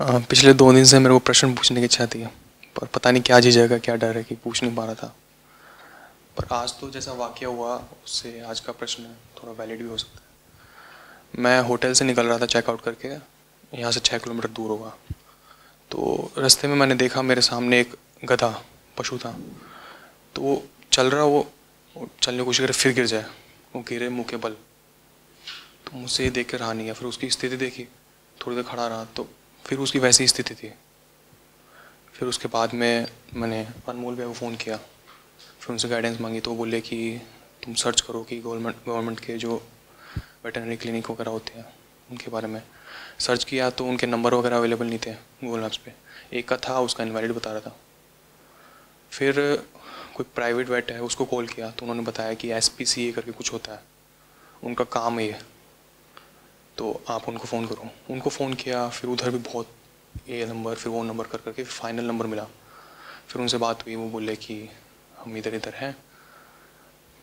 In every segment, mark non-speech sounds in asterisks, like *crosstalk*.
हाँ, पिछले दो दिन से मेरे को प्रश्न पूछने की इच्छा थी पर पता नहीं क्या झिझक क्या डर है कि पूछ नहीं पा रहा था पर आज तो जैसा वाक्य हुआ उससे आज का प्रश्न थोड़ा वैलिड भी हो सकता है मैं होटल से निकल रहा था चेकआउट करके यहाँ से छः किलोमीटर दूर होगा तो रास्ते में मैंने देखा मेरे सामने एक गधा पशु था तो वो चल रहा वो चलने की कोशिश करे फिर गिर जाए वो गिरे मुँह के बल तो मुझसे ये देख कर रहा नहीं है फिर उसकी स्थिति देखी थोड़ी देर खड़ा रहा तो फिर उसकी वैसी स्थिति थी फिर उसके बाद में मैंने अनमोल भाई को फ़ोन किया फिर उनसे गाइडेंस मांगी तो वो बोले कि तुम सर्च करो कि गवर्नमेंट गवर्नमेंट के जो वेटनरी क्लिनिक वगैरह होते हैं उनके बारे में सर्च किया तो उनके नंबर वगैरह अवेलेबल नहीं थे गूगल मैप्स पे एक का था उसका इन्वैलिड बता रहा था फिर कोई प्राइवेट वेट है उसको कॉल किया तो उन्होंने बताया कि एस करके कुछ होता है उनका काम ये है तो आप उनको फ़ोन करो उनको फ़ोन किया फिर उधर भी बहुत ये नंबर फिर वो नंबर कर करके फाइनल नंबर मिला फिर उनसे बात हुई वो बोले कि हम इधर इधर हैं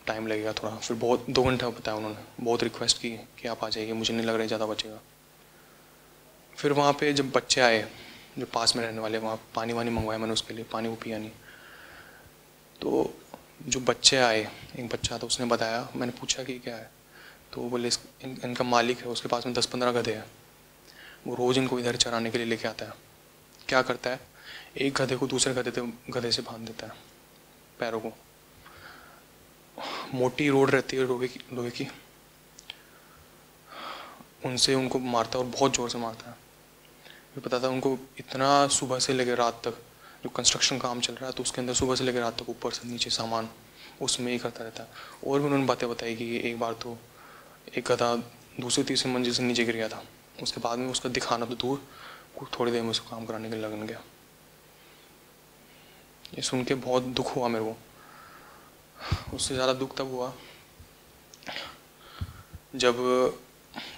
टाइम लगेगा थोड़ा फिर बहुत दो घंटा बताया उन्होंने बहुत रिक्वेस्ट की कि आप आ जाइए मुझे नहीं लग रहा है ज़्यादा बचेगा फिर वहाँ पे जब बच्चे आए जो पास में रहने वाले वहाँ पानी वानी मंगवाया मैंने उसके लिए पानी वो पिया नहीं तो जो बच्चे आए एक बच्चा था उसने बताया मैंने पूछा कि क्या है तो वो बोले इन, इनका मालिक है उसके पास में दस पंद्रह गधे हैं वो रोज़ इनको इधर चराने के लिए लेके आता है क्या करता है एक गधे को दूसरे गधे गधे से बांध देता है पैरों को मोटी रोड रहती है लोहे की लोहे की उनसे उनको मारता है और बहुत ज़ोर से मारता है ये पता था उनको इतना सुबह से लेकर रात तक जो कंस्ट्रक्शन काम चल रहा है तो उसके अंदर सुबह से लेकर रात तक ऊपर से नीचे सामान उसमें ही करता रहता है और भी उन्होंने बातें बताई कि एक बार तो एक गधा दूसरी तीसरी मंजिल से नीचे गिर गया था उसके बाद में उसका दिखाना तो दूर कुछ थोड़ी देर में उसको काम कराने के लिए लगन गया ये सुन के बहुत दुख हुआ मेरे को उससे ज़्यादा दुख तब हुआ जब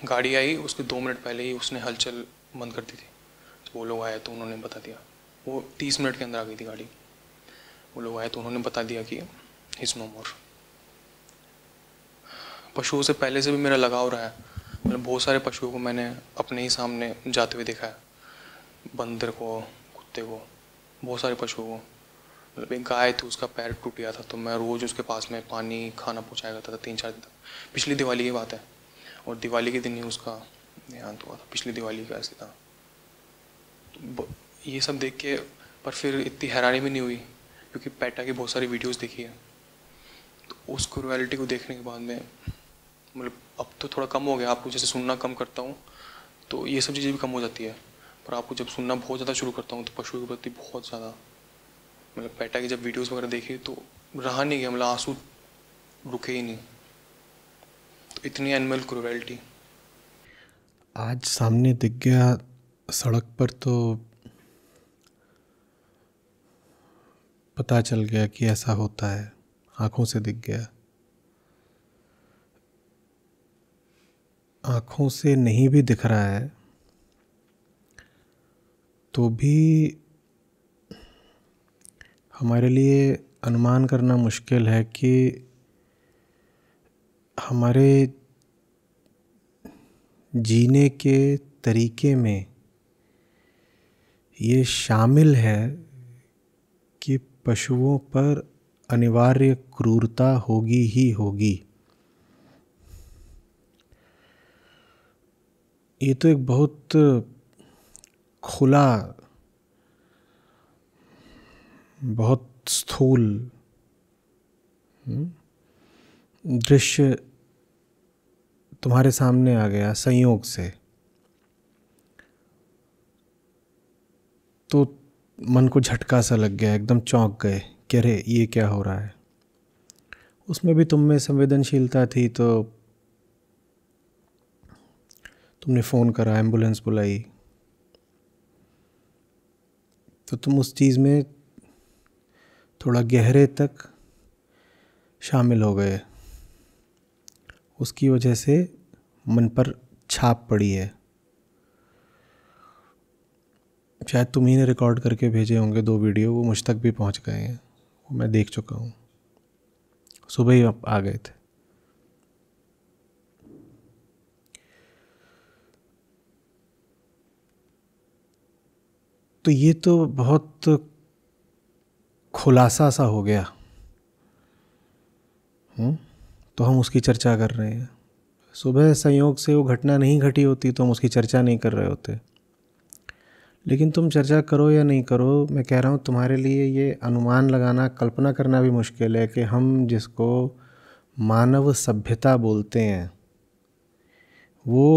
गाड़ी आई उसके दो मिनट पहले ही उसने हलचल बंद कर दी थी तो वो लोग आए तो उन्होंने बता दिया वो तीस मिनट के अंदर आ गई थी गाड़ी वो लोग आए तो उन्होंने बता दिया कि इज़ नो मोर पशुओं से पहले से भी मेरा लगाव रहा है मतलब बहुत सारे पशुओं को मैंने अपने ही सामने जाते हुए देखा है बंदर को कुत्ते को बहुत सारे पशुओं को मतलब एक गाय थी उसका पैर टूट गया था तो मैं रोज़ उसके पास में पानी खाना पहुँचाया करता था तीन चार दिन तक पिछली दिवाली की बात है और दिवाली के दिन ही उसका देहांत हुआ था पिछली दिवाली का ऐसे था तो ये सब देख के पर फिर इतनी हैरानी भी नहीं हुई क्योंकि पैटा की बहुत सारी वीडियोस देखी है तो उसको रियलिटी को देखने के बाद में मतलब अब तो थोड़ा कम हो गया आपको जैसे सुनना कम करता हूँ तो ये सब चीज़ें भी कम हो जाती है पर आपको जब सुनना बहुत ज़्यादा शुरू करता हूँ तो पशु के प्रति बहुत ज़्यादा मतलब पैटा की जब वीडियोस वगैरह देखी तो रहा नहीं गया मतलब आंसू रुके ही नहीं तो इतनी एनिमल क्रूरल्टी आज सामने दिख गया सड़क पर तो पता चल गया कि ऐसा होता है आँखों से दिख गया आँखों से नहीं भी दिख रहा है तो भी हमारे लिए अनुमान करना मुश्किल है कि हमारे जीने के तरीके में ये शामिल है कि पशुओं पर अनिवार्य क्रूरता होगी ही होगी ये तो एक बहुत खुला बहुत स्थूल हम्म, दृश्य तुम्हारे सामने आ गया संयोग से तो मन को झटका सा लग गया एकदम चौंक गए कि अरे ये क्या हो रहा है उसमें भी तुम में संवेदनशीलता थी तो तुमने फ़ोन करा एम्बुलेंस बुलाई तो तुम उस चीज़ में थोड़ा गहरे तक शामिल हो गए उसकी वजह से मन पर छाप पड़ी है शायद तुम ही ने रिकॉर्ड करके भेजे होंगे दो वीडियो वो मुझ तक भी पहुंच गए हैं वो मैं देख चुका हूँ सुबह ही आप आ गए थे तो ये तो बहुत खुलासा सा हो गया हुँ? हम्म, तो हम उसकी चर्चा कर रहे हैं सुबह संयोग से वो घटना नहीं घटी होती तो हम उसकी चर्चा नहीं कर रहे होते लेकिन तुम चर्चा करो या नहीं करो मैं कह रहा हूँ तुम्हारे लिए ये अनुमान लगाना कल्पना करना भी मुश्किल है कि हम जिसको मानव सभ्यता बोलते हैं वो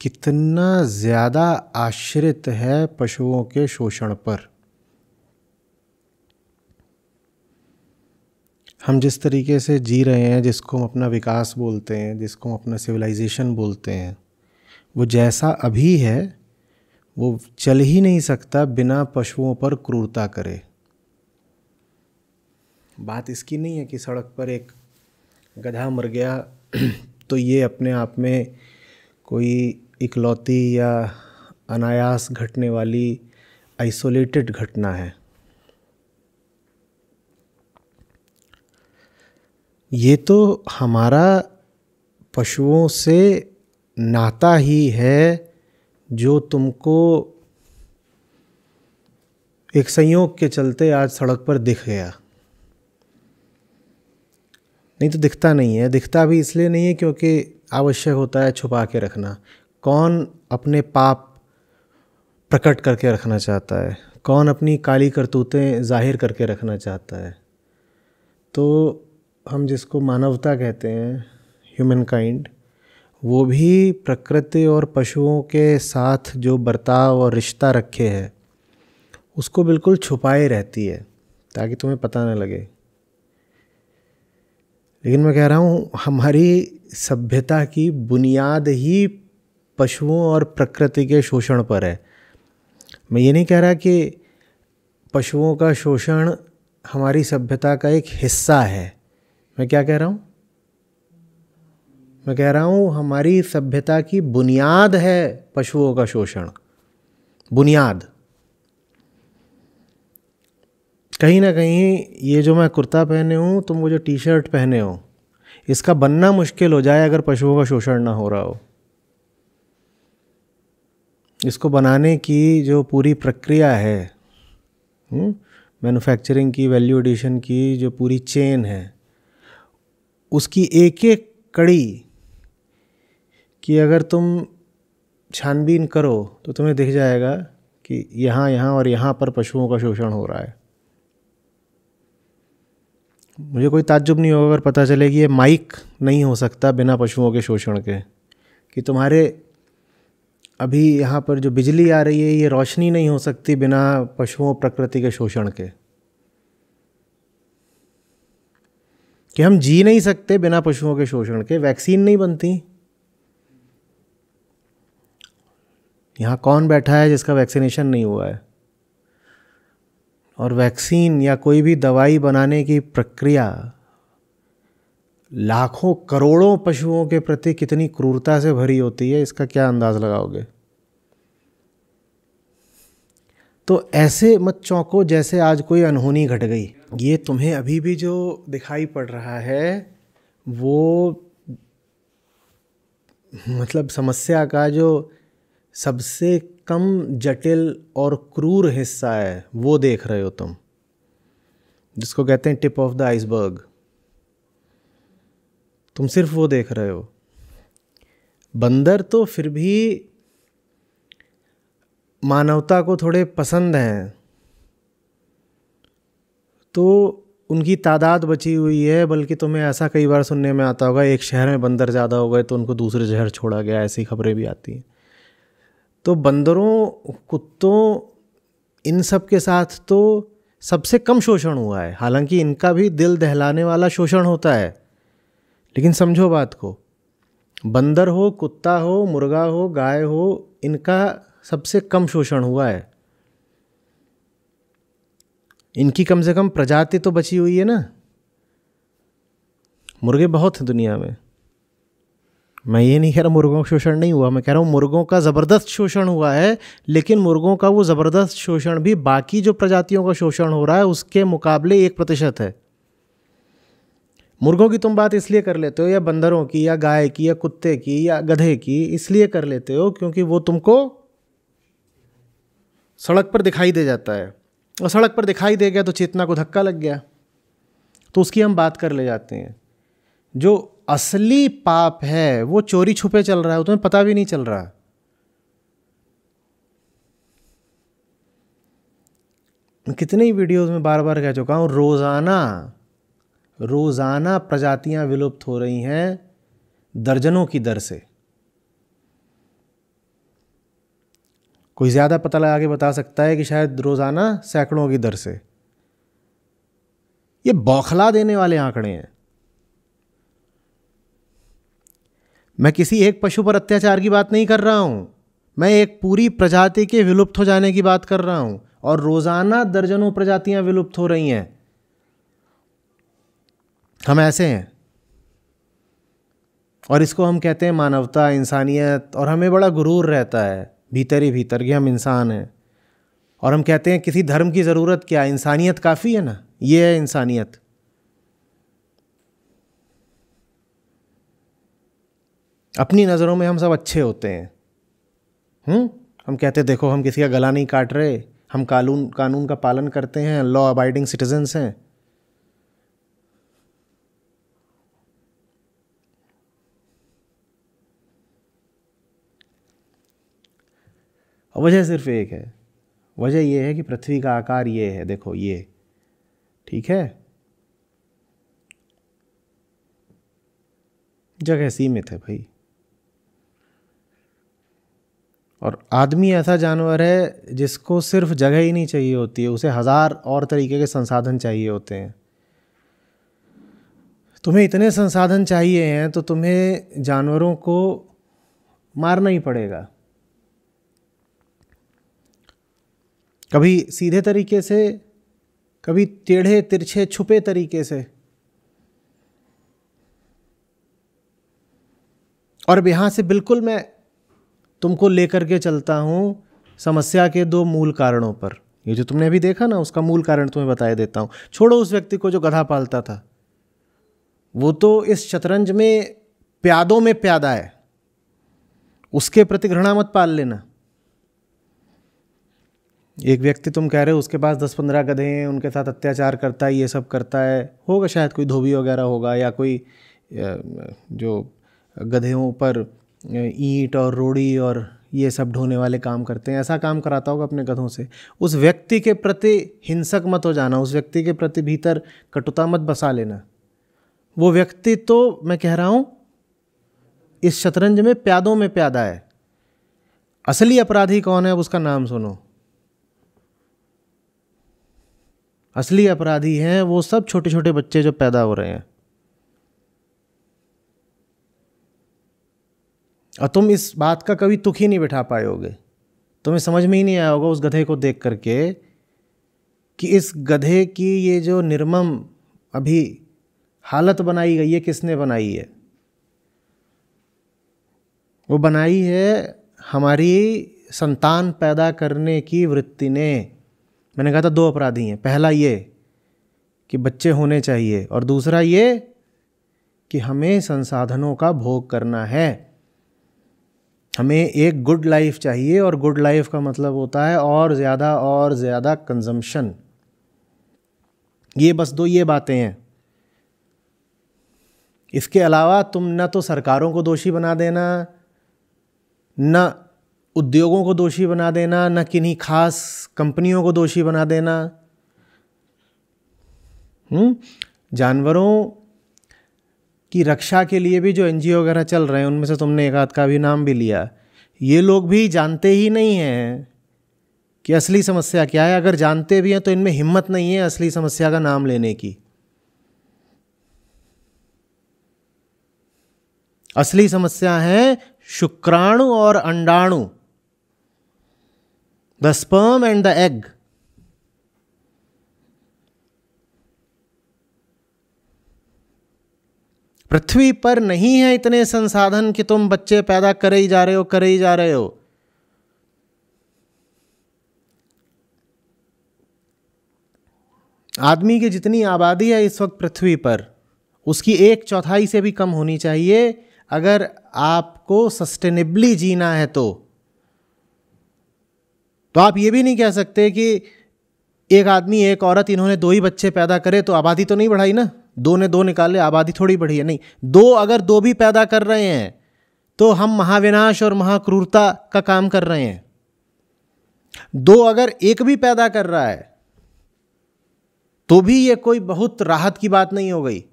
कितना ज़्यादा आश्रित है पशुओं के शोषण पर हम जिस तरीके से जी रहे हैं जिसको हम अपना विकास बोलते हैं जिसको हम अपना सिविलाइजेशन बोलते हैं वो जैसा अभी है वो चल ही नहीं सकता बिना पशुओं पर क्रूरता करे बात इसकी नहीं है कि सड़क पर एक गधा मर गया *clears throat* तो ये अपने आप में कोई इकलौती या अनायास घटने वाली आइसोलेटेड घटना है ये तो हमारा पशुओं से नाता ही है जो तुमको एक संयोग के चलते आज सड़क पर दिख गया नहीं तो दिखता नहीं है दिखता भी इसलिए नहीं है क्योंकि आवश्यक होता है छुपा के रखना कौन अपने पाप प्रकट करके रखना चाहता है कौन अपनी काली करतूतें जाहिर करके रखना चाहता है तो हम जिसको मानवता कहते हैं ह्यूमन काइंड वो भी प्रकृति और पशुओं के साथ जो बर्ताव और रिश्ता रखे है उसको बिल्कुल छुपाए रहती है ताकि तुम्हें पता ना लगे लेकिन मैं कह रहा हूँ हमारी सभ्यता की बुनियाद ही पशुओं और प्रकृति के शोषण पर है मैं ये नहीं कह रहा कि पशुओं का शोषण हमारी सभ्यता का एक हिस्सा है मैं क्या कह रहा हूँ मैं कह रहा हूँ हमारी सभ्यता की बुनियाद है पशुओं का शोषण बुनियाद कहीं ना कहीं ये जो मैं कुर्ता पहने हूँ तुम वो जो टी शर्ट पहने हो इसका बनना मुश्किल हो जाए अगर पशुओं का शोषण ना हो रहा हो इसको बनाने की जो पूरी प्रक्रिया है मैन्युफैक्चरिंग हम्म, की वैल्यू एडिशन की जो पूरी चेन है उसकी एक एक कड़ी कि अगर तुम छानबीन करो तो तुम्हें दिख जाएगा कि यहाँ यहाँ और यहाँ पर पशुओं का शोषण हो रहा है मुझे कोई ताज्जुब नहीं होगा अगर पता चले कि ये माइक नहीं हो सकता बिना पशुओं के शोषण के कि तुम्हारे अभी यहाँ पर जो बिजली आ रही है ये रोशनी नहीं हो सकती बिना पशुओं प्रकृति के शोषण के कि हम जी नहीं सकते बिना पशुओं के शोषण के वैक्सीन नहीं बनती यहाँ कौन बैठा है जिसका वैक्सीनेशन नहीं हुआ है और वैक्सीन या कोई भी दवाई बनाने की प्रक्रिया लाखों करोड़ों पशुओं के प्रति कितनी क्रूरता से भरी होती है इसका क्या अंदाज़ लगाओगे तो ऐसे मत चौंको जैसे आज कोई अनहोनी घट गई ये तुम्हें अभी भी जो दिखाई पड़ रहा है वो मतलब समस्या का जो सबसे कम जटिल और क्रूर हिस्सा है वो देख रहे हो तुम जिसको कहते हैं टिप ऑफ द आइसबर्ग तुम सिर्फ वो देख रहे हो बंदर तो फिर भी मानवता को थोड़े पसंद हैं तो उनकी तादाद बची हुई है बल्कि तुम्हें ऐसा कई बार सुनने में आता होगा एक शहर में बंदर ज़्यादा हो गए तो उनको दूसरे शहर छोड़ा गया ऐसी खबरें भी आती हैं तो बंदरों कुत्तों इन सब के साथ तो सबसे कम शोषण हुआ है हालांकि इनका भी दिल दहलाने वाला शोषण होता है लेकिन समझो बात को बंदर हो कुत्ता हो मुर्गा हो गाय हो इनका सबसे कम शोषण हुआ है इनकी कम से कम प्रजाति तो बची हुई है ना मुर्गे बहुत हैं दुनिया में मैं ये नहीं कह रहा मुर्गों का शोषण नहीं हुआ मैं कह रहा हूँ मुर्गों का ज़बरदस्त शोषण हुआ है लेकिन मुर्गों का वो ज़बरदस्त शोषण भी बाकी जो प्रजातियों का शोषण हो रहा है उसके मुकाबले एक प्रतिशत है मुर्गों की तुम बात इसलिए कर लेते हो या बंदरों की या गाय की या कुत्ते की या गधे की इसलिए कर लेते हो क्योंकि वो तुमको सड़क पर दिखाई दे जाता है और सड़क पर दिखाई दे गया तो चेतना को धक्का लग गया तो उसकी हम बात कर ले जाते हैं जो असली पाप है वो चोरी छुपे चल रहा है तुम्हें पता भी नहीं चल रहा कितने ही वीडियोस में बार बार कह चुका हूँ रोज़ाना रोज़ाना प्रजातियां विलुप्त हो रही हैं दर्जनों की दर से कोई ज़्यादा पता लगा के बता सकता है कि शायद रोज़ाना सैकड़ों की दर से ये बौखला देने वाले आंकड़े हैं मैं किसी एक पशु पर अत्याचार की बात नहीं कर रहा हूं मैं एक पूरी प्रजाति के विलुप्त हो जाने की बात कर रहा हूं और रोज़ाना दर्जनों प्रजातियां विलुप्त हो रही हैं हम ऐसे हैं और इसको हम कहते हैं मानवता इंसानियत और हमें बड़ा गुरूर रहता है भीतर ही भीतर कि हम इंसान हैं और हम कहते हैं किसी धर्म की ज़रूरत क्या इंसानियत काफ़ी है ना ये है इंसानियत अपनी नज़रों में हम सब अच्छे होते हैं हुँ? हम्म? हम कहते देखो हम किसी का गला नहीं काट रहे हम कानून कानून का पालन करते हैं लॉ अबाइडिंग सिटीजन्स हैं और वजह सिर्फ एक है वजह यह है कि पृथ्वी का आकार ये है देखो ये ठीक है जगह सीमित है भाई और आदमी ऐसा जानवर है जिसको सिर्फ जगह ही नहीं चाहिए होती है उसे हज़ार और तरीके के संसाधन चाहिए होते हैं तुम्हें इतने संसाधन चाहिए हैं तो तुम्हें जानवरों को मारना ही पड़ेगा कभी सीधे तरीके से कभी टेढ़े तिरछे छुपे तरीके से और अब यहाँ से बिल्कुल मैं तुमको लेकर के चलता हूँ समस्या के दो मूल कारणों पर ये जो तुमने अभी देखा ना उसका मूल कारण तुम्हें बताया देता हूँ छोड़ो उस व्यक्ति को जो गधा पालता था वो तो इस शतरंज में प्यादों में प्यादा है उसके प्रति घृणा मत पाल लेना एक व्यक्ति तुम कह रहे हो उसके पास दस पंद्रह गधे हैं उनके साथ अत्याचार करता है ये सब करता है होगा शायद कोई धोबी वगैरह होगा या कोई जो गधेों पर ईंट और रोड़ी और ये सब ढोने वाले काम करते हैं ऐसा काम कराता होगा अपने गधों से उस व्यक्ति के प्रति हिंसक मत हो जाना उस व्यक्ति के प्रति भीतर कटुता मत बसा लेना वो व्यक्ति तो मैं कह रहा हूँ इस शतरंज में प्यादों में प्यादा है असली अपराधी कौन है अब उसका नाम सुनो असली अपराधी हैं वो सब छोटे छोटे बच्चे जो पैदा हो रहे हैं और तुम इस बात का कभी तुख ही नहीं बिठा पाए तुम्हें समझ में ही नहीं आया होगा उस गधे को देख करके कि इस गधे की ये जो निर्मम अभी हालत बनाई गई है किसने बनाई है वो बनाई है हमारी संतान पैदा करने की वृत्ति ने मैंने कहा था दो अपराधी हैं पहला ये कि बच्चे होने चाहिए और दूसरा ये कि हमें संसाधनों का भोग करना है हमें एक गुड लाइफ चाहिए और गुड लाइफ का मतलब होता है और ज़्यादा और ज़्यादा कंजम्पशन ये बस दो ये बातें हैं इसके अलावा तुम न तो सरकारों को दोषी बना देना न उद्योगों को दोषी बना देना न किन्हीं खास कंपनियों को दोषी बना देना हम्म? जानवरों की रक्षा के लिए भी जो एन वगैरह चल रहे हैं उनमें से तुमने एक आध का भी नाम भी लिया ये लोग भी जानते ही नहीं हैं कि असली समस्या क्या है अगर जानते भी हैं तो इनमें हिम्मत नहीं है असली समस्या का नाम लेने की असली समस्या है शुक्राणु और अंडाणु the sperm and the egg पृथ्वी पर नहीं है इतने संसाधन कि तुम बच्चे पैदा करे ही जा रहे हो करे ही जा रहे हो आदमी की जितनी आबादी है इस वक्त पृथ्वी पर उसकी एक चौथाई से भी कम होनी चाहिए अगर आपको सस्टेनेबली जीना है तो तो आप ये भी नहीं कह सकते कि एक आदमी एक औरत इन्होंने दो ही बच्चे पैदा करे तो आबादी तो नहीं बढ़ाई ना दो ने दो निकाले आबादी थोड़ी बढ़ी है नहीं दो अगर दो भी पैदा कर रहे हैं तो हम महाविनाश और महाक्रूरता का काम कर रहे हैं दो अगर एक भी पैदा कर रहा है तो भी ये कोई बहुत राहत की बात नहीं हो गई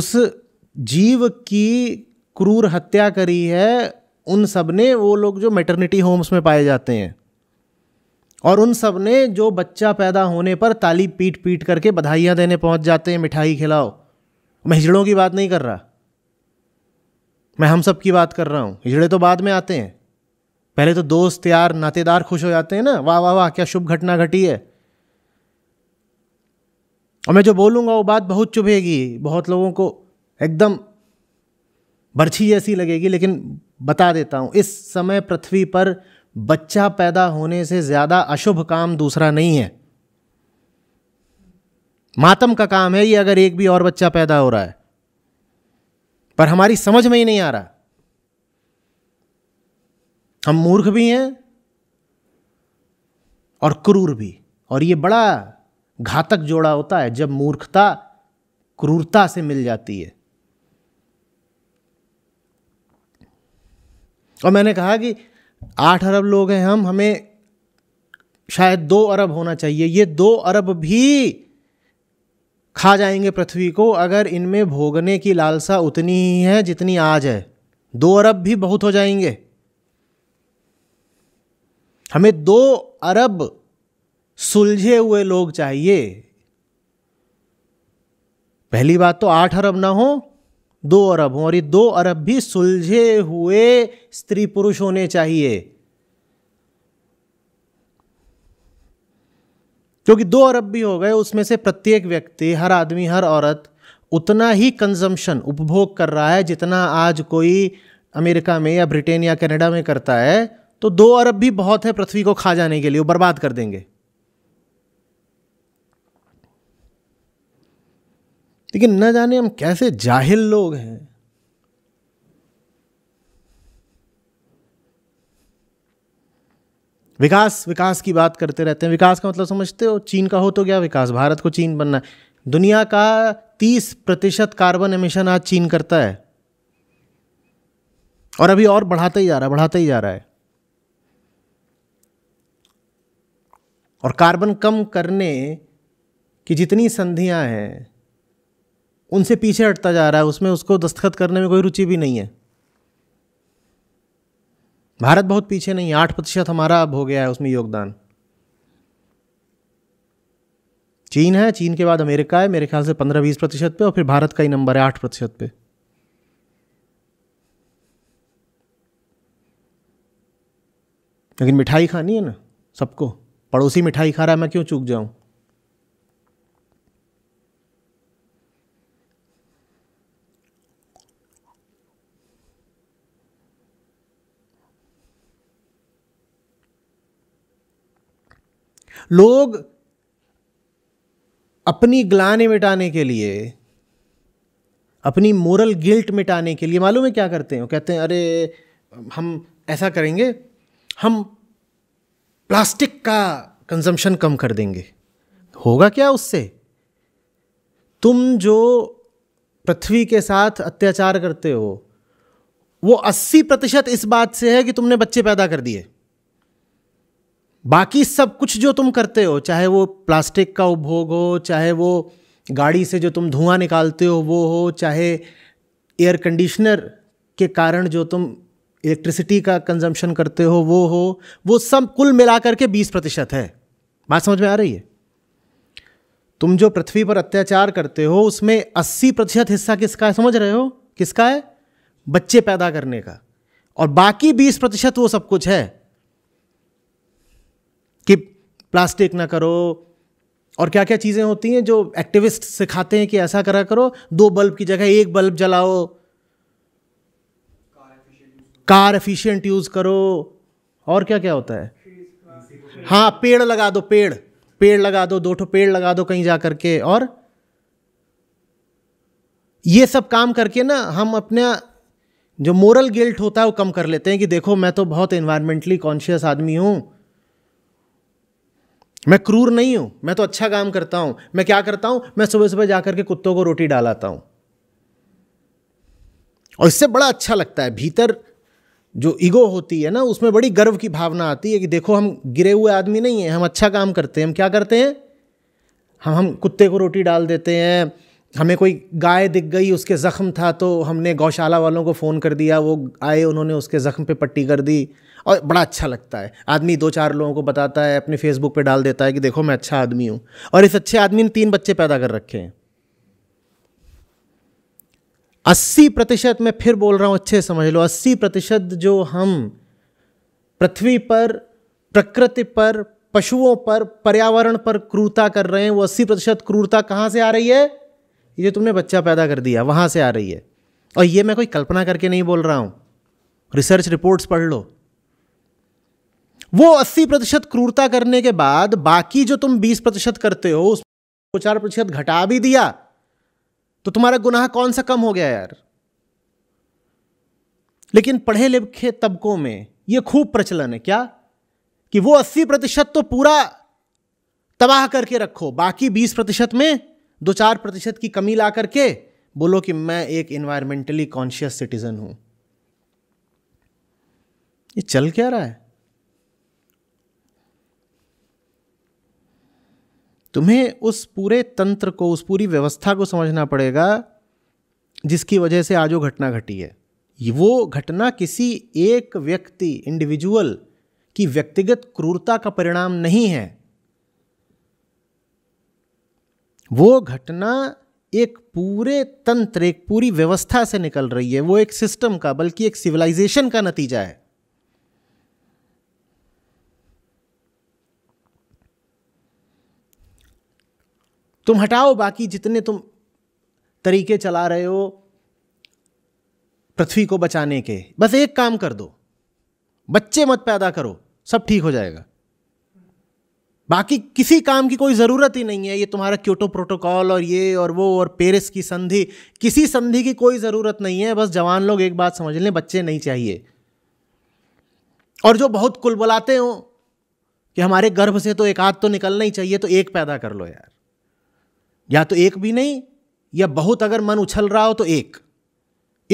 उस जीव की क्रूर हत्या करी है उन सब ने वो लोग जो मेटर्निटी होम्स में पाए जाते हैं और उन सब ने जो बच्चा पैदा होने पर ताली पीट पीट करके बधाइयाँ देने पहुँच जाते हैं मिठाई खिलाओ मैं हिजड़ों की बात नहीं कर रहा मैं हम सब की बात कर रहा हूँ हिजड़े तो बाद में आते हैं पहले तो दोस्त यार नातेदार खुश हो जाते हैं ना वाह वाह वाह क्या शुभ घटना घटी है और मैं जो बोलूँगा वो बात बहुत चुभेगी बहुत लोगों को एकदम बर्छी जैसी लगेगी लेकिन बता देता हूँ इस समय पृथ्वी पर बच्चा पैदा होने से ज़्यादा अशुभ काम दूसरा नहीं है मातम का काम है ये अगर एक भी और बच्चा पैदा हो रहा है पर हमारी समझ में ही नहीं आ रहा हम मूर्ख भी हैं और क्रूर भी और ये बड़ा घातक जोड़ा होता है जब मूर्खता क्रूरता से मिल जाती है और मैंने कहा कि आठ अरब लोग हैं हम हमें शायद दो अरब होना चाहिए ये दो अरब भी खा जाएंगे पृथ्वी को अगर इनमें भोगने की लालसा उतनी ही है जितनी आज है दो अरब भी बहुत हो जाएंगे हमें दो अरब सुलझे हुए लोग चाहिए पहली बात तो आठ अरब ना हो दो अरब हों और ये दो अरब भी सुलझे हुए स्त्री पुरुष होने चाहिए क्योंकि दो अरब भी हो गए उसमें से प्रत्येक व्यक्ति हर आदमी हर औरत उतना ही कंजम्पशन उपभोग कर रहा है जितना आज कोई अमेरिका में या ब्रिटेन या कनाडा में करता है तो दो अरब भी बहुत है पृथ्वी को खा जाने के लिए वो बर्बाद कर देंगे लेकिन न जाने हम कैसे जाहिल लोग हैं विकास विकास की बात करते रहते हैं विकास का मतलब समझते हो चीन का हो तो क्या विकास भारत को चीन बनना है दुनिया का तीस प्रतिशत कार्बन एमिशन आज चीन करता है और अभी और बढ़ाता ही जा रहा है बढ़ाता ही जा रहा है और कार्बन कम करने की जितनी संधियां हैं उनसे पीछे हटता जा रहा है उसमें उसको दस्तखत करने में कोई रुचि भी नहीं है भारत बहुत पीछे नहीं है आठ प्रतिशत हमारा अब हो गया है उसमें योगदान चीन है चीन के बाद अमेरिका है मेरे ख्याल से पंद्रह बीस प्रतिशत पे और फिर भारत का ही नंबर है आठ प्रतिशत पे लेकिन मिठाई खानी है ना सबको पड़ोसी मिठाई खा रहा है मैं क्यों चूक जाऊं लोग अपनी ग्लाने मिटाने के लिए अपनी मोरल गिल्ट मिटाने के लिए मालूम है क्या करते हैं वो कहते हैं अरे हम ऐसा करेंगे हम प्लास्टिक का कंजम्पशन कम कर देंगे होगा क्या उससे तुम जो पृथ्वी के साथ अत्याचार करते हो वो अस्सी प्रतिशत इस बात से है कि तुमने बच्चे पैदा कर दिए बाकी सब कुछ जो तुम करते हो चाहे वो प्लास्टिक का उपभोग हो चाहे वो गाड़ी से जो तुम धुआं निकालते हो वो हो चाहे एयर कंडीशनर के कारण जो तुम इलेक्ट्रिसिटी का कंजम्पशन करते हो वो हो वो सब कुल मिला करके बीस प्रतिशत है बात समझ में आ रही है तुम जो पृथ्वी पर अत्याचार करते हो उसमें अस्सी प्रतिशत हिस्सा किसका है समझ रहे हो किसका है बच्चे पैदा करने का और बाकी बीस प्रतिशत वो सब कुछ है प्लास्टिक ना करो और क्या क्या चीज़ें होती हैं जो एक्टिविस्ट सिखाते हैं कि ऐसा करा करो दो बल्ब की जगह एक बल्ब जलाओ कार एफिशिएंट यूज़ करो और क्या क्या होता है हाँ पेड़ लगा दो पेड़ पेड़ लगा दो दो ठो पेड़ लगा दो कहीं जा करके और ये सब काम करके ना हम अपना जो मोरल गिल्ट होता है वो कम कर लेते हैं कि देखो मैं तो बहुत इन्वायरमेंटली कॉन्शियस आदमी हूँ मैं क्रूर नहीं हूँ मैं तो अच्छा काम करता हूँ मैं क्या करता हूँ मैं सुबह सुबह जाकर के कुत्तों को रोटी डालाता हूँ और इससे बड़ा अच्छा लगता है भीतर जो ईगो होती है ना उसमें बड़ी गर्व की भावना आती है कि देखो हम गिरे हुए आदमी नहीं है हम अच्छा काम करते हैं हम क्या करते हैं हम हम कुत्ते को रोटी डाल देते हैं हमें कोई गाय दिख गई उसके ज़ख्म था तो हमने गौशाला वालों को फ़ोन कर दिया वो आए उन्होंने उसके ज़ख्म पे पट्टी कर दी और बड़ा अच्छा लगता है आदमी दो चार लोगों को बताता है अपने फेसबुक पे डाल देता है कि देखो मैं अच्छा आदमी हूँ और इस अच्छे आदमी ने तीन बच्चे पैदा कर रखे हैं अस्सी प्रतिशत मैं फिर बोल रहा हूँ अच्छे समझ लो अस्सी प्रतिशत जो हम पृथ्वी पर प्रकृति पर पशुओं पर पर्यावरण पर क्रूरता कर रहे हैं वो अस्सी प्रतिशत क्रूरता कहाँ से आ रही है ये जो तुमने बच्चा पैदा कर दिया वहाँ से आ रही है और ये मैं कोई कल्पना करके नहीं बोल रहा हूँ रिसर्च रिपोर्ट्स पढ़ लो वो 80 प्रतिशत क्रूरता करने के बाद बाकी जो तुम 20 प्रतिशत करते हो दो चार प्रतिशत घटा भी दिया तो तुम्हारा गुनाह कौन सा कम हो गया यार लेकिन पढ़े लिखे तबकों में यह खूब प्रचलन है क्या कि वो 80 प्रतिशत तो पूरा तबाह करके रखो बाकी 20 प्रतिशत में दो चार प्रतिशत की कमी ला करके बोलो कि मैं एक इन्वायरमेंटली कॉन्शियस सिटीजन हूं ये चल क्या रहा है तुम्हें उस पूरे तंत्र को उस पूरी व्यवस्था को समझना पड़ेगा जिसकी वजह से आज वो घटना घटी है वो घटना किसी एक व्यक्ति इंडिविजुअल की व्यक्तिगत क्रूरता का परिणाम नहीं है वो घटना एक पूरे तंत्र एक पूरी व्यवस्था से निकल रही है वो एक सिस्टम का बल्कि एक सिविलाइजेशन का नतीजा है तुम हटाओ बाकी जितने तुम तरीके चला रहे हो पृथ्वी को बचाने के बस एक काम कर दो बच्चे मत पैदा करो सब ठीक हो जाएगा बाकी किसी काम की कोई ज़रूरत ही नहीं है ये तुम्हारा क्योटो प्रोटोकॉल और ये और वो और पेरिस की संधि किसी संधि की कोई ज़रूरत नहीं है बस जवान लोग एक बात समझ लें बच्चे नहीं चाहिए और जो बहुत कुल बुलाते हों कि हमारे गर्भ से तो एक आध तो निकलना ही चाहिए तो एक पैदा कर लो यार या तो एक भी नहीं या बहुत अगर मन उछल रहा हो तो एक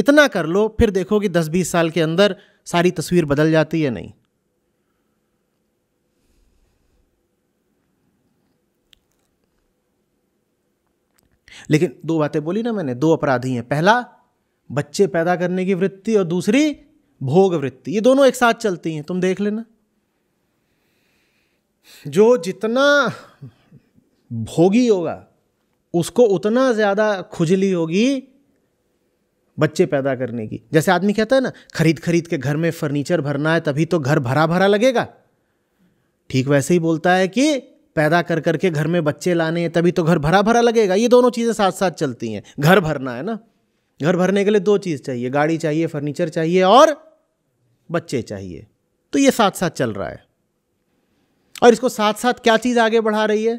इतना कर लो फिर देखो कि दस बीस साल के अंदर सारी तस्वीर बदल जाती है नहीं लेकिन दो बातें बोली ना मैंने दो अपराधी हैं पहला बच्चे पैदा करने की वृत्ति और दूसरी भोग वृत्ति ये दोनों एक साथ चलती हैं तुम देख लेना जो जितना भोगी होगा उसको उतना ज़्यादा खुजली होगी बच्चे पैदा करने की जैसे आदमी कहता है ना खरीद खरीद के घर में फर्नीचर भरना है तभी तो घर भरा भरा लगेगा ठीक वैसे ही बोलता है कि पैदा कर करके घर में बच्चे लाने हैं तभी तो घर भरा भरा लगेगा ये दोनों चीज़ें साथ साथ चलती हैं घर भरना है ना घर भरने के लिए दो चीज़ चाहिए गाड़ी चाहिए फर्नीचर चाहिए और बच्चे चाहिए तो ये साथ साथ चल रहा है और इसको साथ साथ क्या चीज़ आगे बढ़ा रही है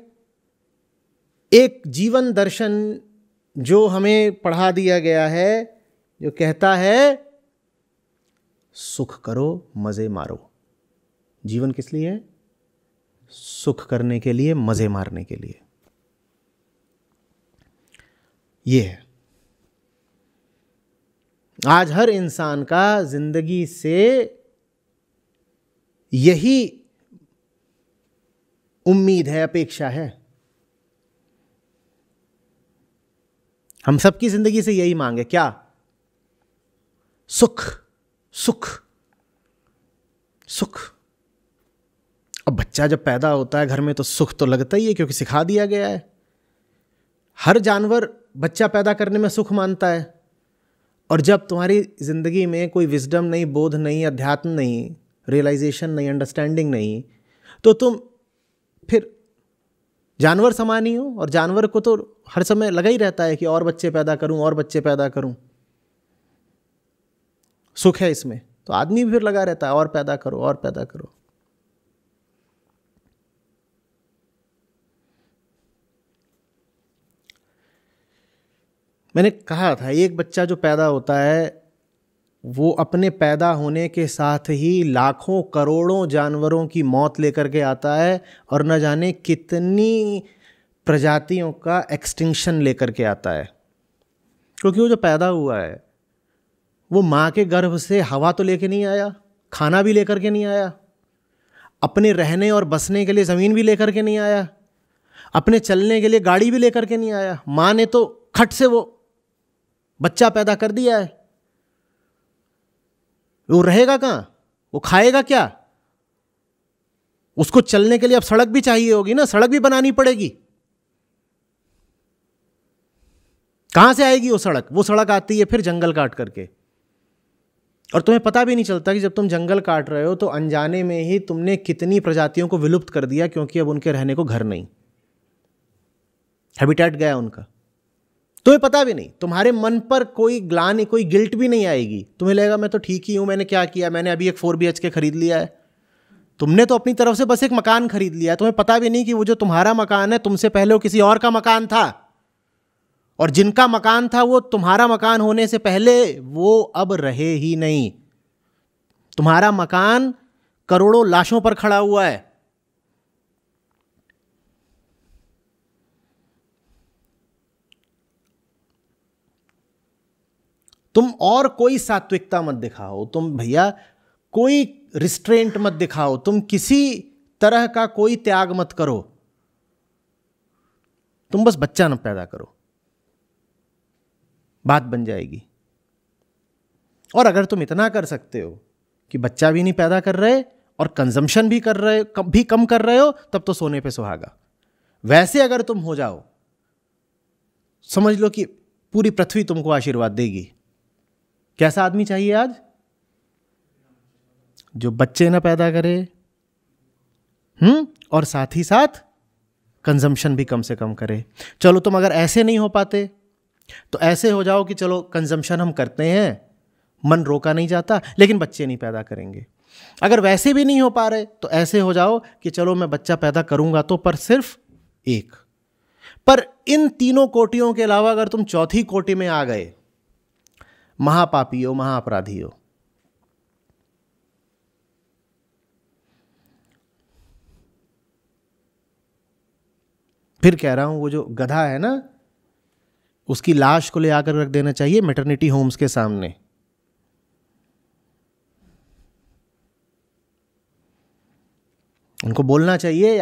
एक जीवन दर्शन जो हमें पढ़ा दिया गया है जो कहता है सुख करो मज़े मारो जीवन किस लिए है सुख करने के लिए मज़े मारने के लिए ये है आज हर इंसान का जिंदगी से यही उम्मीद है अपेक्षा है हम सबकी जिंदगी से यही मांगे क्या सुख सुख सुख अब बच्चा जब पैदा होता है घर में तो सुख तो लगता ही है क्योंकि सिखा दिया गया है हर जानवर बच्चा पैदा करने में सुख मानता है और जब तुम्हारी ज़िंदगी में कोई विजडम नहीं बोध नहीं अध्यात्म नहीं रियलाइजेशन नहीं अंडरस्टैंडिंग नहीं तो तुम फिर जानवर समान ही हो और जानवर को तो हर समय लगा ही रहता है कि और बच्चे पैदा करूं और बच्चे पैदा करूं सुख है इसमें तो आदमी भी फिर लगा रहता है और पैदा करो और पैदा करो मैंने कहा था एक बच्चा जो पैदा होता है वो अपने पैदा होने के साथ ही लाखों करोड़ों जानवरों की मौत लेकर के आता है और न जाने कितनी प्रजातियों का एक्सटिंक्शन लेकर के आता है क्योंकि वो जो पैदा हुआ है वो माँ के गर्भ से हवा तो लेके नहीं आया खाना भी लेकर के नहीं आया अपने रहने और बसने के लिए ज़मीन भी लेकर के नहीं आया अपने चलने के लिए गाड़ी भी लेकर के नहीं आया माँ ने तो खट से वो बच्चा पैदा कर दिया है वो रहेगा कहाँ वो खाएगा क्या उसको चलने के लिए अब सड़क भी चाहिए होगी ना सड़क भी बनानी पड़ेगी कहां से आएगी वो सड़क वो सड़क आती है फिर जंगल काट करके और तुम्हें पता भी नहीं चलता कि जब तुम जंगल काट रहे हो तो अनजाने में ही तुमने कितनी प्रजातियों को विलुप्त कर दिया क्योंकि अब उनके रहने को घर नहीं हैबिटेट गया उनका तुम्हें पता भी नहीं तुम्हारे मन पर कोई ग्लान कोई गिल्ट भी नहीं आएगी तुम्हें लगेगा मैं तो ठीक ही हूँ मैंने क्या किया मैंने अभी एक फोर बी एच के खरीद लिया है तुमने तो अपनी तरफ से बस एक मकान खरीद लिया है तुम्हें पता भी नहीं कि वो जो तुम्हारा मकान है तुमसे पहले वो किसी और का मकान था और जिनका मकान था वो तुम्हारा मकान होने से पहले वो अब रहे ही नहीं तुम्हारा मकान करोड़ों लाशों पर खड़ा हुआ है तुम और कोई सात्विकता मत दिखाओ तुम भैया कोई रिस्ट्रेंट मत दिखाओ तुम किसी तरह का कोई त्याग मत करो तुम बस बच्चा न पैदा करो बात बन जाएगी और अगर तुम इतना कर सकते हो कि बच्चा भी नहीं पैदा कर रहे और कंजम्पशन भी कर रहे कम भी कम कर रहे हो तब तो सोने पे सुहागा वैसे अगर तुम हो जाओ समझ लो कि पूरी पृथ्वी तुमको आशीर्वाद देगी कैसा आदमी चाहिए आज जो बच्चे ना पैदा करे हम्म और साथ ही साथ कंजम्पशन भी कम से कम करे चलो तुम अगर ऐसे नहीं हो पाते तो ऐसे हो जाओ कि चलो कंजम्पशन हम करते हैं मन रोका नहीं जाता लेकिन बच्चे नहीं पैदा करेंगे अगर वैसे भी नहीं हो पा रहे तो ऐसे हो जाओ कि चलो मैं बच्चा पैदा करूंगा तो पर सिर्फ एक पर इन तीनों कोटियों के अलावा अगर तुम चौथी कोटि में आ गए महापापी हो महाअपराधी हो फिर कह रहा हूं वो जो गधा है ना उसकी लाश को ले आकर रख देना चाहिए मेटर्निटी होम्स के सामने उनको बोलना चाहिए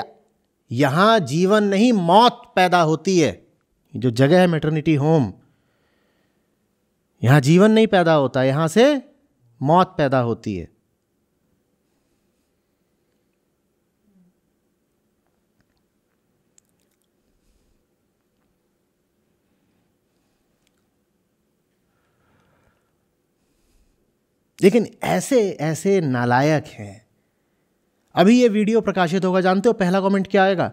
यहां जीवन नहीं मौत पैदा होती है जो जगह है मेटर्निटी होम यहाँ जीवन नहीं पैदा होता यहाँ से मौत पैदा होती है लेकिन ऐसे ऐसे नालायक हैं अभी ये वीडियो प्रकाशित होगा जानते हो पहला कमेंट क्या आएगा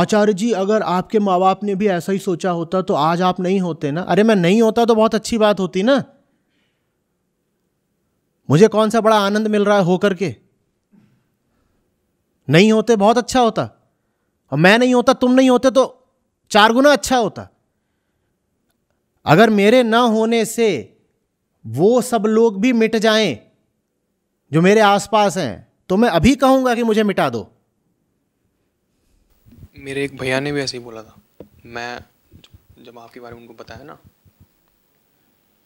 आचार्य जी अगर आपके माँ बाप ने भी ऐसा ही सोचा होता तो आज आप नहीं होते ना अरे मैं नहीं होता तो बहुत अच्छी बात होती ना मुझे कौन सा बड़ा आनंद मिल रहा है होकर के नहीं होते बहुत अच्छा होता और मैं नहीं होता तुम नहीं होते तो चार गुना अच्छा होता अगर मेरे ना होने से वो सब लोग भी मिट जाएं जो मेरे आसपास हैं तो मैं अभी कहूंगा कि मुझे मिटा दो मेरे एक भैया ने भी ऐसे ही बोला था मैं जब आपके बारे में उनको बताया ना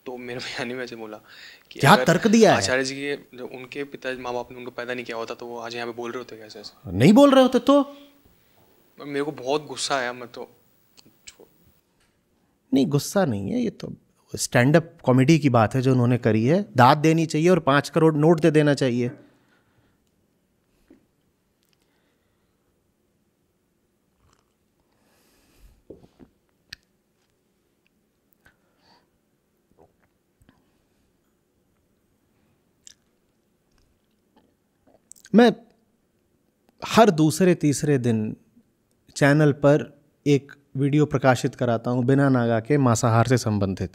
तो मेरे भैया ने भी ऐसे बोला कि क्या तर्क दिया आचार्य जी के जब उनके पिता माँ बाप ने उनको पैदा नहीं किया होता तो वो आज यहाँ पे बोल रहे होते कैसे ऐसे नहीं बोल रहे होते तो मेरे को बहुत गुस्सा आया मैं तो नहीं गुस्सा नहीं है ये तो स्टैंड अप कॉमेडी की बात है जो उन्होंने करी है दाद देनी चाहिए और पाँच करोड़ नोट दे देना चाहिए मैं हर दूसरे तीसरे दिन चैनल पर एक वीडियो प्रकाशित कराता हूँ बिना नागा के मांसाहार से संबंधित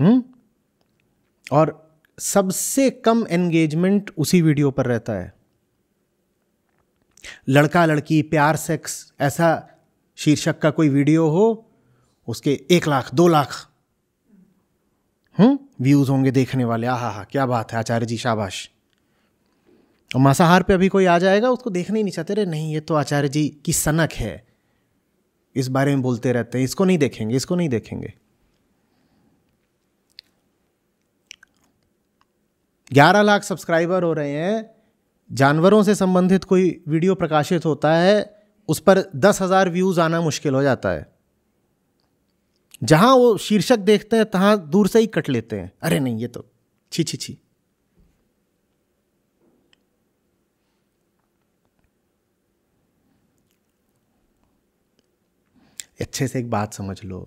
हम्म और सबसे कम एंगेजमेंट उसी वीडियो पर रहता है लड़का लड़की प्यार सेक्स ऐसा शीर्षक का कोई वीडियो हो उसके एक लाख दो लाख हम्म व्यूज़ होंगे देखने वाले आहा हा क्या बात है आचार्य जी शाबाश और मांसाहार पे अभी कोई आ जाएगा उसको देखना ही नहीं चाहते अरे नहीं ये तो आचार्य जी की सनक है इस बारे में बोलते रहते हैं इसको नहीं देखेंगे इसको नहीं देखेंगे ग्यारह लाख सब्सक्राइबर हो रहे हैं जानवरों से संबंधित कोई वीडियो प्रकाशित होता है उस पर दस हज़ार व्यूज़ आना मुश्किल हो जाता है जहां वो शीर्षक देखते हैं तहां दूर से ही कट लेते हैं अरे नहीं ये तो छी छी छी अच्छे से एक बात समझ लो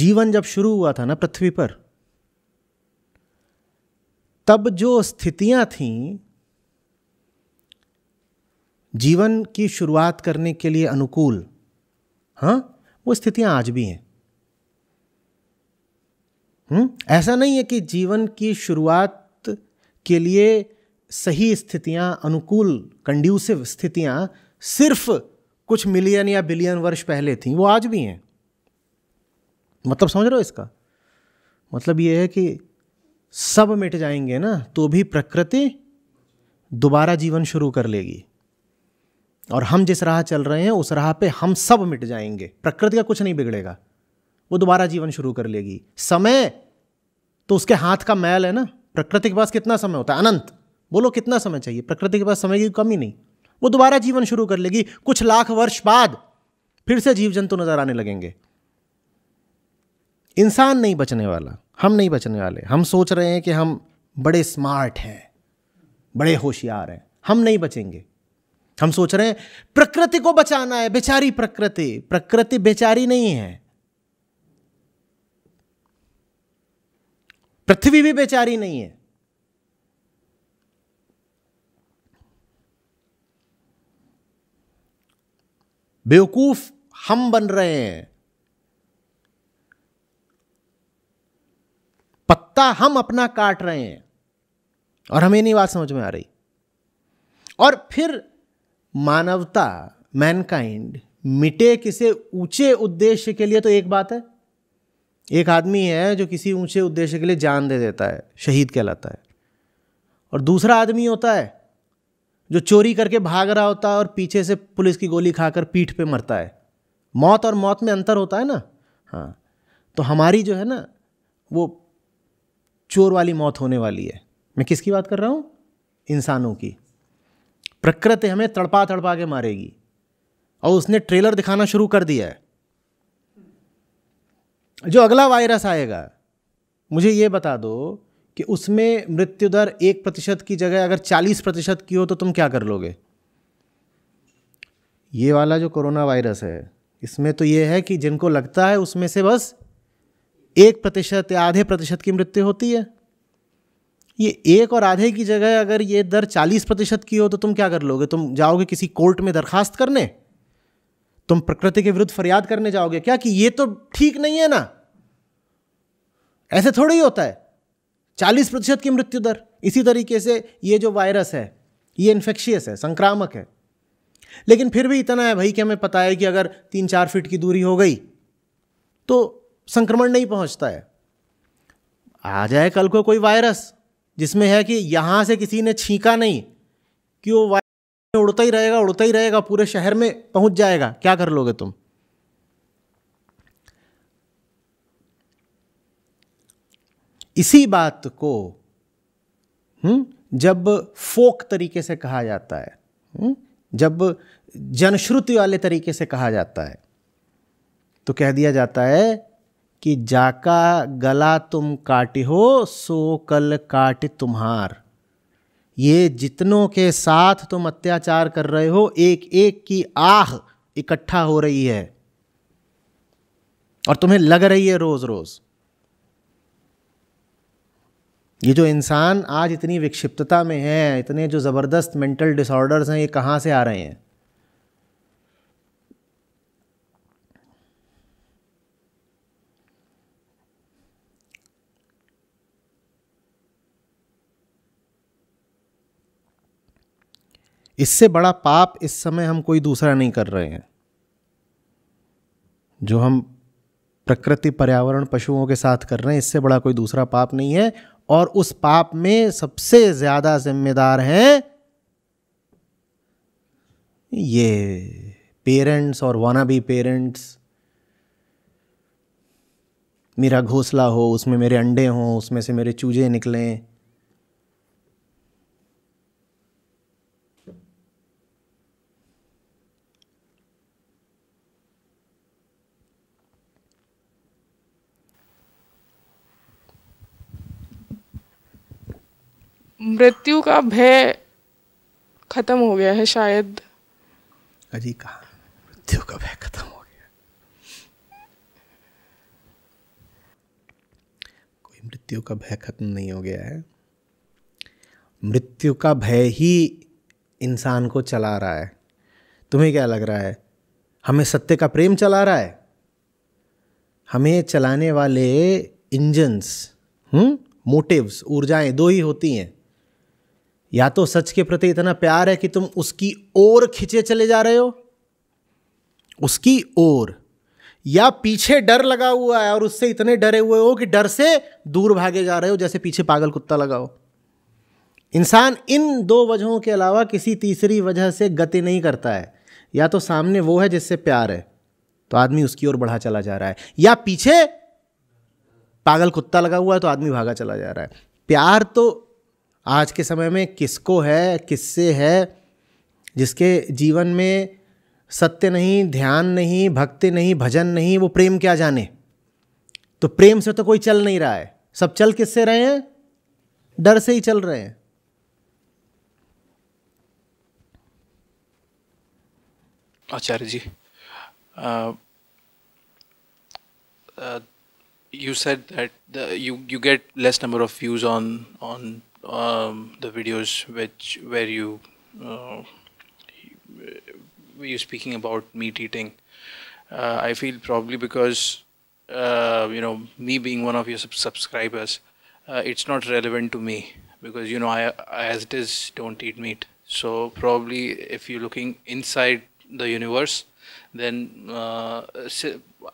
जीवन जब शुरू हुआ था ना पृथ्वी पर तब जो स्थितियां थीं जीवन की शुरुआत करने के लिए अनुकूल हाँ वो स्थितियां आज भी हैं हम्म ऐसा नहीं है कि जीवन की शुरुआत के लिए सही स्थितियां अनुकूल कंड्यूसिव स्थितियां सिर्फ कुछ मिलियन या बिलियन वर्ष पहले थी वो आज भी हैं मतलब समझ रहे हो इसका मतलब ये है कि सब मिट जाएंगे ना तो भी प्रकृति दोबारा जीवन शुरू कर लेगी और हम जिस राह चल रहे हैं उस राह पे हम सब मिट जाएंगे प्रकृति का कुछ नहीं बिगड़ेगा वो दोबारा जीवन शुरू कर लेगी समय तो उसके हाथ का मैल है ना प्रकृति के पास कितना समय होता है अनंत बोलो कितना समय चाहिए प्रकृति के पास समय की कमी नहीं वो दोबारा जीवन शुरू कर लेगी कुछ लाख वर्ष बाद फिर से जीव जंतु नजर आने लगेंगे इंसान नहीं बचने वाला हम नहीं बचने वाले हम सोच रहे हैं कि हम बड़े स्मार्ट हैं बड़े होशियार हैं हम नहीं बचेंगे हम सोच रहे हैं प्रकृति को बचाना है बेचारी प्रकृति प्रकृति बेचारी नहीं है पृथ्वी भी बेचारी नहीं है बेवकूफ हम बन रहे हैं पत्ता हम अपना काट रहे हैं और हमें नहीं बात समझ में आ रही और फिर मानवता मैनकाइंड मिटे किसी ऊंचे उद्देश्य के लिए तो एक बात है एक आदमी है जो किसी ऊंचे उद्देश्य के लिए जान दे देता है शहीद कहलाता है और दूसरा आदमी होता है जो चोरी करके भाग रहा होता है और पीछे से पुलिस की गोली खाकर पीठ पे मरता है मौत और मौत में अंतर होता है ना हाँ तो हमारी जो है ना वो चोर वाली मौत होने वाली है मैं किसकी बात कर रहा हूँ इंसानों की प्रकृति हमें तड़पा तड़पा के मारेगी और उसने ट्रेलर दिखाना शुरू कर दिया है जो अगला वायरस आएगा मुझे ये बता दो कि उसमें मृत्यु दर एक प्रतिशत की जगह अगर चालीस प्रतिशत की हो तो तुम क्या कर लोगे ये वाला जो कोरोना वायरस है इसमें तो ये है कि जिनको लगता है उसमें से बस एक प्रतिशत या आधे प्रतिशत की मृत्यु होती है ये एक और आधे की जगह अगर ये दर चालीस प्रतिशत की हो तो तुम क्या कर लोगे तुम जाओगे किसी कोर्ट में दरखास्त करने तुम प्रकृति के विरुद्ध फरियाद करने जाओगे क्या कि ये तो ठीक नहीं है ना ऐसे थोड़ा ही होता है चालीस प्रतिशत की मृत्यु दर इसी तरीके से ये जो वायरस है ये इन्फेक्शियस है संक्रामक है लेकिन फिर भी इतना है भाई कि हमें पता है कि अगर तीन चार फीट की दूरी हो गई तो संक्रमण नहीं पहुंचता है आ जाए कल को कोई वायरस जिसमें है कि यहाँ से किसी ने छींका नहीं कि वो वायरस उड़ता ही रहेगा उड़ता ही रहेगा पूरे शहर में पहुँच जाएगा क्या कर लोगे तुम इसी बात को हुँ? हम्म, जब फोक तरीके से कहा जाता है हुँ? हम्म, जब जनश्रुति वाले तरीके से कहा जाता है तो कह दिया जाता है कि जाका गला तुम काटे हो सो कल काट तुम्हार ये जितनों के साथ तुम अत्याचार कर रहे हो एक एक की आह इकट्ठा हो रही है और तुम्हें लग रही है रोज रोज़ ये जो इंसान आज इतनी विक्षिप्तता में है इतने जो ज़बरदस्त मेंटल डिसऑर्डर्स हैं ये कहाँ से आ रहे हैं इससे बड़ा पाप इस समय हम कोई दूसरा नहीं कर रहे हैं जो हम प्रकृति पर्यावरण पशुओं के साथ कर रहे हैं इससे बड़ा कोई दूसरा पाप नहीं है और उस पाप में सबसे ज्यादा जिम्मेदार हैं ये पेरेंट्स और वाना भी पेरेंट्स मेरा घोंसला हो उसमें मेरे अंडे हों उसमें से मेरे चूजे निकलें मृत्यु का भय खत्म हो गया है शायद अजी कहा मृत्यु का भय खत्म हो गया कोई मृत्यु का भय खत्म नहीं हो गया है मृत्यु का भय ही इंसान को चला रहा है तुम्हें क्या लग रहा है हमें सत्य का प्रेम चला रहा है हमें चलाने वाले इंजन्स हम्म, मोटिव्स ऊर्जाएं दो ही होती हैं या तो सच के प्रति इतना प्यार है कि तुम उसकी ओर खिंचे चले जा रहे हो उसकी ओर या पीछे डर लगा हुआ है और उससे इतने डरे हुए हो कि डर से दूर भागे जा रहे हो जैसे पीछे पागल कुत्ता लगा हो इंसान इन दो वजहों के अलावा किसी तीसरी वजह से गति नहीं करता है या तो सामने वो है जिससे प्यार है तो आदमी उसकी ओर बढ़ा चला जा रहा है या पीछे पागल कुत्ता लगा हुआ है तो आदमी भागा चला जा रहा है प्यार तो आज के समय में किसको है किससे है जिसके जीवन में सत्य नहीं ध्यान नहीं भक्ति नहीं भजन नहीं वो प्रेम क्या जाने तो प्रेम से तो कोई चल नहीं रहा है सब चल किससे रहे हैं डर से ही चल रहे हैं Acharya ji you set that you you get less number of views on on um, the videos which where you uh, you speaking about meat eating. Uh, I feel probably because uh, you know me being one of your sub subscribers, uh, it's not relevant to me because you know I, I as it is don't eat meat. So probably if you're looking inside the universe, then uh,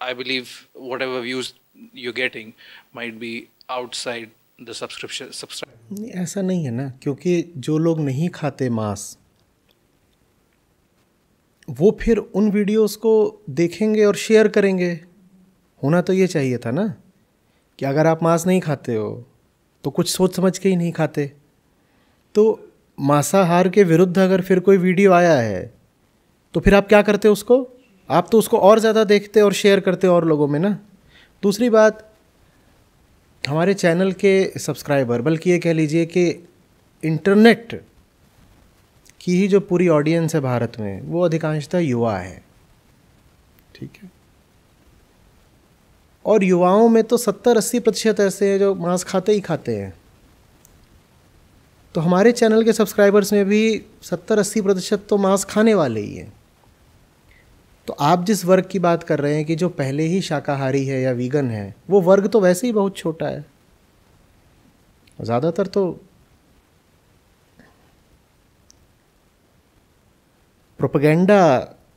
I believe whatever views you're getting might be outside subscription subscribe ऐसा नहीं है ना क्योंकि जो लोग नहीं खाते मांस वो फिर उन वीडियोस को देखेंगे और शेयर करेंगे होना तो ये चाहिए था ना कि अगर आप मांस नहीं खाते हो तो कुछ सोच समझ के ही नहीं खाते तो मांसाहार के विरुद्ध अगर फिर कोई वीडियो आया है तो फिर आप क्या करते हो उसको आप तो उसको और ज़्यादा देखते और शेयर करते और लोगों में ना दूसरी बात हमारे चैनल के सब्सक्राइबर बल्कि ये कह लीजिए कि इंटरनेट की ही जो पूरी ऑडियंस है भारत में वो अधिकांशतः युवा है ठीक है और युवाओं में तो सत्तर अस्सी प्रतिशत ऐसे हैं जो मांस खाते ही खाते हैं तो हमारे चैनल के सब्सक्राइबर्स में भी सत्तर अस्सी प्रतिशत तो मांस खाने वाले ही हैं तो आप जिस वर्ग की बात कर रहे हैं कि जो पहले ही शाकाहारी है या वीगन है वो वर्ग तो वैसे ही बहुत छोटा है ज़्यादातर तो प्रोपगेंडा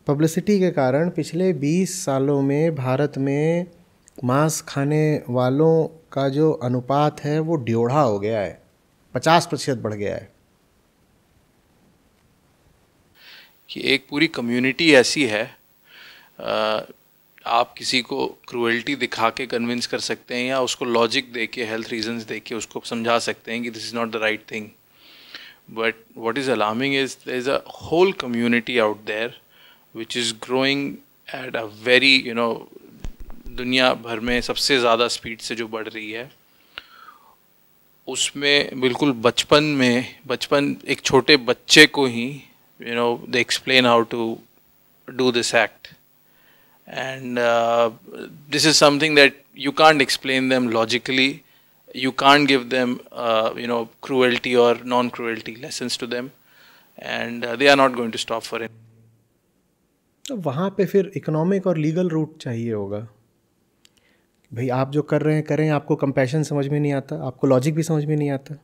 पब्लिसिटी के कारण पिछले 20 सालों में भारत में मांस खाने वालों का जो अनुपात है वो ड्योढ़ा हो गया है 50 प्रतिशत बढ़ गया है कि एक पूरी कम्युनिटी ऐसी है आप किसी को क्रुएल्टी दिखा के कन्विंस कर सकते हैं या उसको लॉजिक दे के हेल्थ रीजंस दे के उसको समझा सकते हैं कि this is not the right thing but what is alarming is is a whole community out there which is growing at a very you know दुनिया भर में सबसे ज़्यादा स्पीड से जो बढ़ रही है उसमें बिल्कुल बचपन में बचपन एक छोटे बच्चे को ही you know they explain how to do this act and uh, this is something that you can't explain them logically you can't give them uh, you know cruelty or non cruelty lessons to them and uh, they are not going to stop for it तो वहाँ पे फिर economic और legal root चाहिए होगा भाई आप जो कर रहे हैं करें आपको कंपैशन समझ में नहीं आता आपको लॉजिक भी समझ में नहीं आता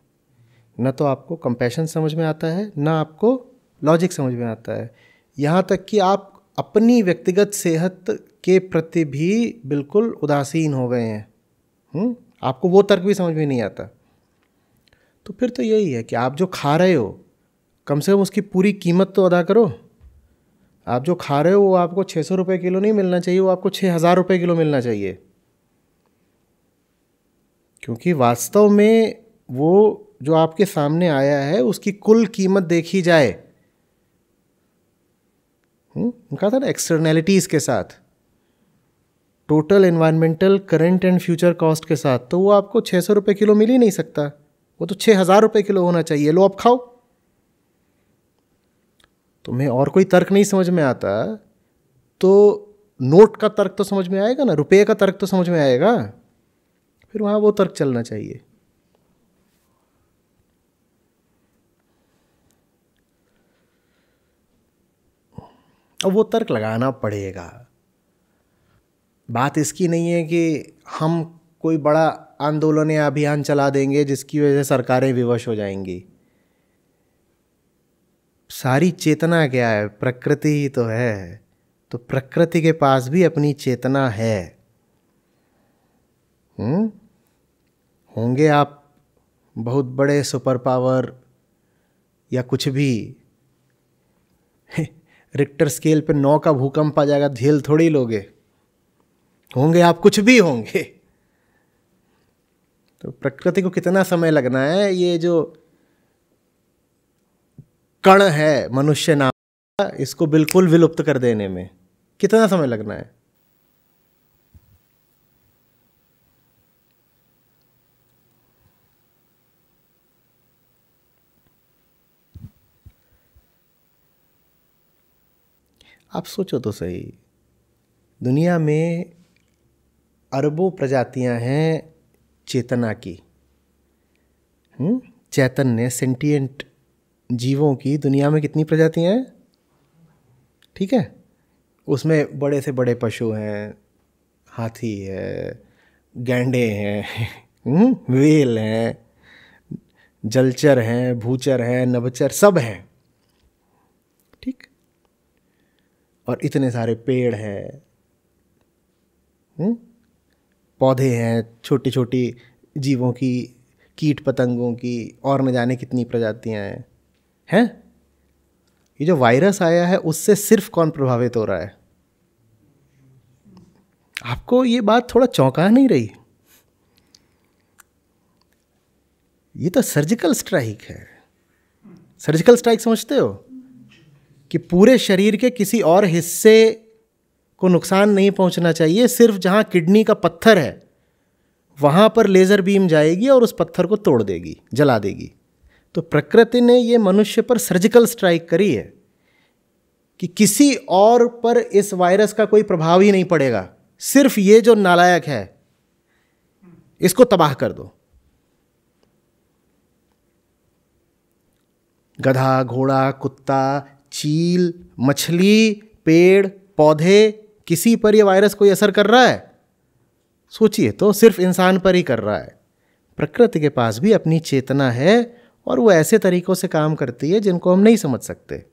ना तो आपको कंपैशन समझ में आता है ना आपको लॉजिक समझ में आता है यहाँ तक कि आप अपनी व्यक्तिगत सेहत के प्रति भी बिल्कुल उदासीन हो गए हैं हम्म? आपको वो तर्क भी समझ में नहीं आता तो फिर तो यही है कि आप जो खा रहे हो कम से कम उसकी पूरी कीमत तो अदा करो आप जो खा रहे हो वो आपको छः सौ रुपये किलो नहीं मिलना चाहिए वो आपको छः हज़ार रुपये किलो मिलना चाहिए क्योंकि वास्तव में वो जो आपके सामने आया है उसकी कुल कीमत देखी जाए हम्म? कहा था ना एक्सटर्नैलिटीज़ के साथ total environmental current and future cost के साथ तो वो आपको छः सौ रुपये किलो मिल ही नहीं सकता वो तो छः हज़ार रुपये किलो होना चाहिए लो आप खाओ तो मैं और कोई तर्क नहीं समझ में आता तो नोट का तर्क तो समझ में आएगा ना रुपये का तर्क तो समझ में आएगा फिर वहाँ वो तर्क चलना चाहिए अब वो तर्क लगाना पड़ेगा बात इसकी नहीं है कि हम कोई बड़ा आंदोलन या अभियान चला देंगे जिसकी वजह से सरकारें विवश हो जाएंगी सारी चेतना क्या है प्रकृति ही तो है तो प्रकृति के पास भी अपनी चेतना है हुँ? होंगे आप बहुत बड़े सुपर पावर या कुछ भी रिक्टर स्केल पे नौ का भूकंप आ जाएगा झेल थोड़ी लोगे होंगे आप कुछ भी होंगे तो प्रकृति को कितना समय लगना है ये जो कण है मनुष्य नाम इसको बिल्कुल विलुप्त कर देने में कितना समय लगना है आप सोचो तो सही दुनिया में अरबों प्रजातियां हैं चेतना की हुँ? चैतन्य सेंटियंट जीवों की दुनिया में कितनी प्रजातियां हैं ठीक है उसमें बड़े से बड़े पशु हैं हाथी है गैंडे हैं हम्म? वेल हैं जलचर हैं भूचर हैं नवचर सब हैं और इतने सारे पेड़ हैं हम्म? पौधे हैं छोटी छोटी जीवों की कीट पतंगों की और न जाने कितनी प्रजातियां हैं हैं ये जो वायरस आया है उससे सिर्फ कौन प्रभावित हो रहा है आपको ये बात थोड़ा चौंका नहीं रही ये तो सर्जिकल स्ट्राइक है सर्जिकल स्ट्राइक समझते हो कि पूरे शरीर के किसी और हिस्से को नुकसान नहीं पहुंचना चाहिए सिर्फ जहां किडनी का पत्थर है वहां पर लेज़र बीम जाएगी और उस पत्थर को तोड़ देगी जला देगी तो प्रकृति ने ये मनुष्य पर सर्जिकल स्ट्राइक करी है कि किसी और पर इस वायरस का कोई प्रभाव ही नहीं पड़ेगा सिर्फ ये जो नालायक है इसको तबाह कर दो गधा घोड़ा कुत्ता चील मछली पेड़ पौधे किसी पर यह वायरस कोई असर कर रहा है सोचिए तो सिर्फ इंसान पर ही कर रहा है प्रकृति के पास भी अपनी चेतना है और वो ऐसे तरीक़ों से काम करती है जिनको हम नहीं समझ सकते